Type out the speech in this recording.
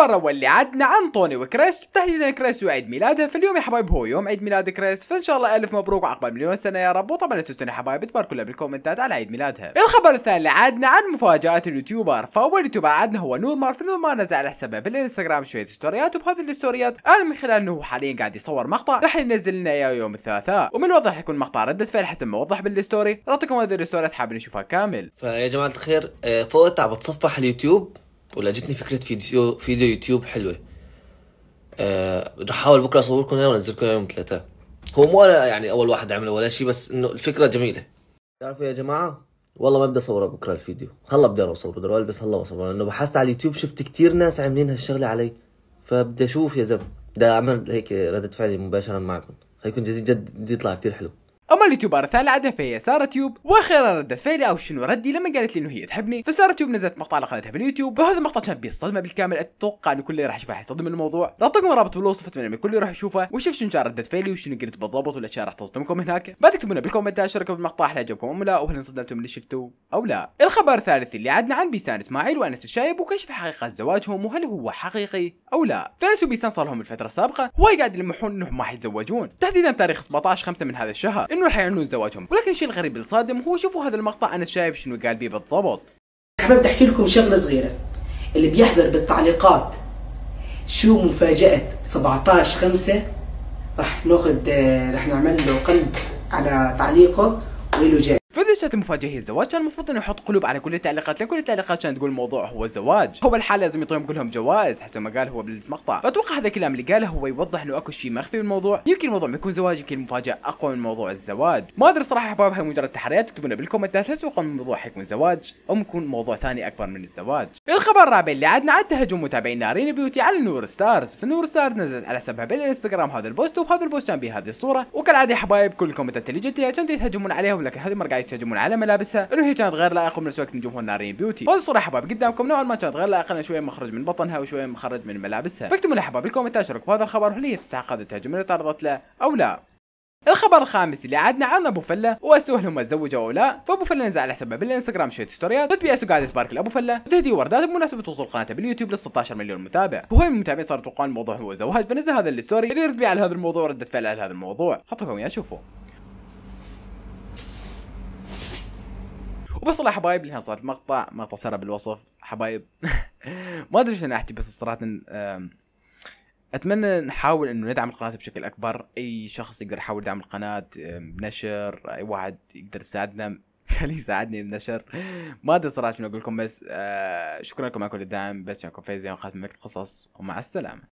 الخبر الاول اللي عدنا عن طوني وكريس تحديدا كريس وعيد ميلادها فاليوم يا حبايب هو يوم عيد ميلاد كريس فان شاء الله الف مبروك وعقبال مليون سنه يا رب وطبعا لا تنسوا يا حبايب تباركوا لها بالكومنتات على عيد ميلادها الخبر الثاني اللي عدنا عن مفاجات اليوتيوبر فاول يوتيوبر عدنا هو نور نور ما نزل على حسابه بالانستغرام شويه ستوريات وبهذه الستوريات انا من خلال انه حاليا قاعد يصور مقطع راح ينزل لنا اياه يوم الثلاثاء ومن الواضح يكون مقطع رده فعل حسب ما وضح بالستوري اعطيكم هذه الستوريات حابين نشوفها كامل فيا جماعه الخير فوت على بتصفح اليوتيوب ولا جتني فكره فيديو فيديو يوتيوب حلوه أه رح احاول بكره اصور لكم اياه وانزل لكم يوم ثلاثة هو مو انا يعني اول واحد عمله ولا شيء بس انه الفكره جميله تعرفوا يا جماعه والله ما بدي اصوره بكره الفيديو هلا بدي اروح اصوره بدي البس هلا واصوره لانه بحثت على اليوتيوب شفت كتير ناس عاملين هالشغله علي فبدي اشوف يا زلمه بدي اعمل هيك رده فعلي مباشره معكم خليكم جزيل جد يطلع كتير حلو اما اليوتيوبر الثالث عدا فهي سارة تيوب واخيرا ردت فعلي او شنو ردي لما قالت لي انه هي تحبني فسارة تيوب نزلت مقطع لقناتها باليوتيوب وهذا المقطع كان بيه بيصطدمة بالكامل اتوقع انه كل اللي راح يشوفه حيصدم الموضوع رابطكم رابط بالوصف اتمنى من الكل يروح يشوفه وشوف شنو كان ردت فعلي وشنو قلت بالضبط والاشياء راح تصدمكم هناك بعد تكتبوا لنا بالكومنتات شاركوا بالمقطع هل عجبكم ام لا وهل انصدمتم من اللي شفتوه او لا الخبر الثالث اللي عدنا عن بيسان اسماعيل وانس الشايب وكشف حقيقة زواجهم وهل هو حقيقي او لا فانس وبيسان صار لهم الفترة السابقة هو قاعد يلمحون انهم ما حيتزوجون تحديدا بتاريخ 17 5 من هذا الشهر انه راح يعلنون زواجهم ولكن الشيء الغريب الصادم هو شوفوا هذا المقطع انا شايف شنو قال بيه بالضبط حابب احكي لكم شغله صغيره اللي بيحزر بالتعليقات شو مفاجاه 17 5 راح ناخذ آه، راح نعمل له قلب على تعليقه وله جاي فاذا جات هي الزواج كان المفروض انه يحط قلوب على كل التعليقات لان كل التعليقات كانت تقول الموضوع هو الزواج هو الحال لازم يعطيهم كلهم جوائز حسب ما قال هو بالمقطع فاتوقع هذا الكلام اللي قاله هو يوضح انه اكو شيء مخفي بالموضوع يمكن الموضوع ما يكون زواج يمكن المفاجاه اقوى من موضوع الزواج ما ادري صراحه احباب هاي مجرد تحريات اكتبوا لنا بالكومنتات هل تتوقعون الموضوع حيكون زواج او يكون موضوع ثاني اكبر من الزواج الخبر الرابع اللي عدنا عاد تهجم متابعين نارين بيوتي على نور ستارز فنور ستارز نزلت على سبها بالانستغرام هذا البوست وبهذا البوست كان بهذه الصوره وكالعاده يا حبايب كل الكومنتات اللي جت كانت يتهجمون عليهم لكن هذه ما قاعد يحتجمون على ملابسها انه هي كانت غير لائقه من الوقت من جمهور بيوتي بيوتي والصورة حباب قدامكم نوعا ما كانت غير لائقه شويه مخرج من بطنها وشويه مخرج من ملابسها فاكتبوا لي حباب الكومنتات شاركوا بهذا الخبر هل هي تستحق هذا التهجم اللي تعرضت له او لا الخبر الخامس اللي عدنا عن ابو فله واسوه هل هم تزوجوا او لا فابو فله نزل على حسابه بالانستغرام شويه ستوريات تبي اسو قاعد تبارك لابو فله وتهدي وردات بمناسبه وصول قناته باليوتيوب ل 16 مليون متابع وهو من المتابعين صار يتوقعون الموضوع هو زواج فنزل هذا الستوري اللي يرد على هذا الموضوع ورده فعل على هذا الموضوع حطوكم يا شوفوا وبس والله حبايب لين صارت المقطع مقطع سارة بالوصف حبايب ما ادري شنو احكي بس صراحه اتمنى نحاول انه ندعم القناه بشكل اكبر اي شخص يقدر يحاول يدعم القناه بنشر اي واحد يقدر يساعدنا خليه يساعدني بنشر ما ادري صراحه شنو اقول لكم بس آه، شكرا لكم على كل الدعم بس كان فايز خاتم ملك القصص ومع السلامه